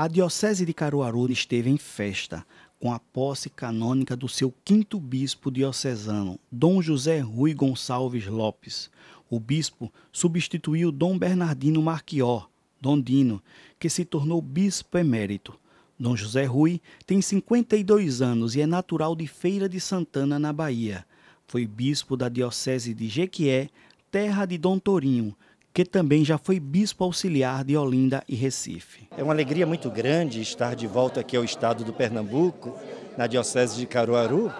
A Diocese de Caruaru esteve em festa com a posse canônica do seu quinto bispo diocesano, Dom José Rui Gonçalves Lopes. O bispo substituiu Dom Bernardino Marquió, Dondino, que se tornou bispo emérito. Dom José Rui tem 52 anos e é natural de Feira de Santana, na Bahia. Foi bispo da Diocese de Jequié, terra de Dom Torinho, que também já foi bispo auxiliar de Olinda e Recife. É uma alegria muito grande estar de volta aqui ao estado do Pernambuco, na Diocese de Caruaru,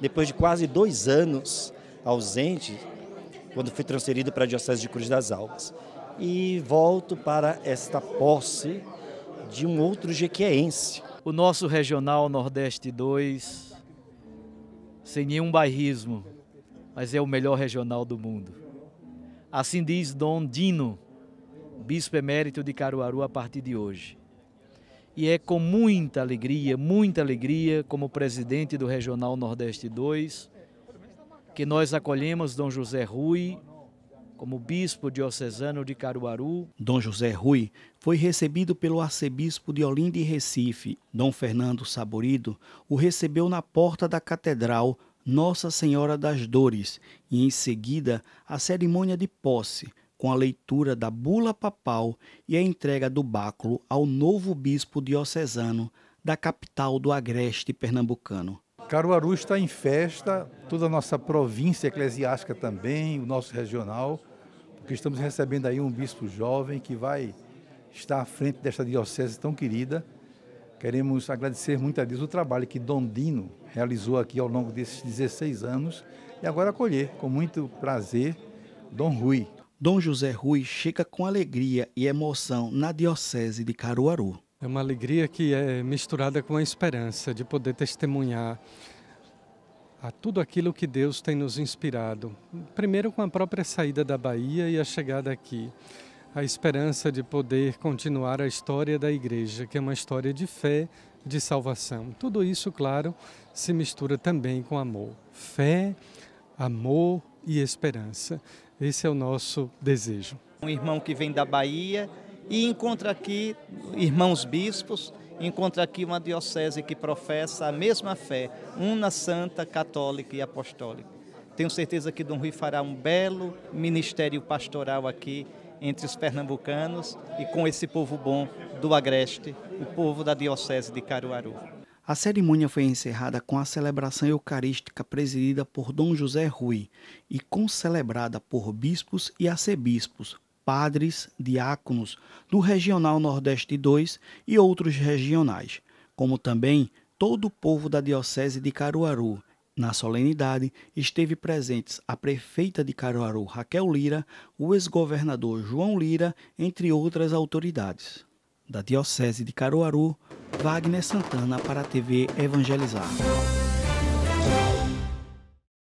depois de quase dois anos ausente, quando fui transferido para a Diocese de Cruz das Almas. E volto para esta posse de um outro jequieense. O nosso Regional Nordeste 2, sem nenhum bairrismo, mas é o melhor regional do mundo. Assim diz Dom Dino, bispo emérito de Caruaru a partir de hoje. E é com muita alegria, muita alegria, como presidente do Regional Nordeste 2, que nós acolhemos Dom José Rui como bispo diocesano de Caruaru. Dom José Rui foi recebido pelo arcebispo de Olinda e Recife. Dom Fernando Saborido o recebeu na porta da catedral nossa Senhora das Dores e, em seguida, a cerimônia de posse, com a leitura da bula papal e a entrega do báculo ao novo bispo diocesano da capital do agreste pernambucano. Caruaru está em festa, toda a nossa província eclesiástica também, o nosso regional, porque estamos recebendo aí um bispo jovem que vai estar à frente desta diocese tão querida. Queremos agradecer muito a Deus o trabalho que Dondino realizou aqui ao longo desses 16 anos e agora acolher com muito prazer Dom Rui. Dom José Rui chega com alegria e emoção na Diocese de Caruaru. É uma alegria que é misturada com a esperança de poder testemunhar a tudo aquilo que Deus tem nos inspirado. Primeiro com a própria saída da Bahia e a chegada aqui a esperança de poder continuar a história da igreja, que é uma história de fé, de salvação. Tudo isso, claro, se mistura também com amor. Fé, amor e esperança. Esse é o nosso desejo. Um irmão que vem da Bahia e encontra aqui irmãos bispos, encontra aqui uma diocese que professa a mesma fé, una santa, católica e apostólica. Tenho certeza que Dom Rui fará um belo ministério pastoral aqui entre os pernambucanos e com esse povo bom do Agreste, o povo da Diocese de Caruaru. A cerimônia foi encerrada com a celebração eucarística presidida por Dom José Rui e concelebrada por bispos e arcebispos, padres, diáconos do Regional Nordeste 2 e outros regionais, como também todo o povo da Diocese de Caruaru na solenidade, esteve presentes a prefeita de Caruaru, Raquel Lira, o ex-governador João Lira, entre outras autoridades. Da Diocese de Caruaru, Wagner Santana para a TV Evangelizar.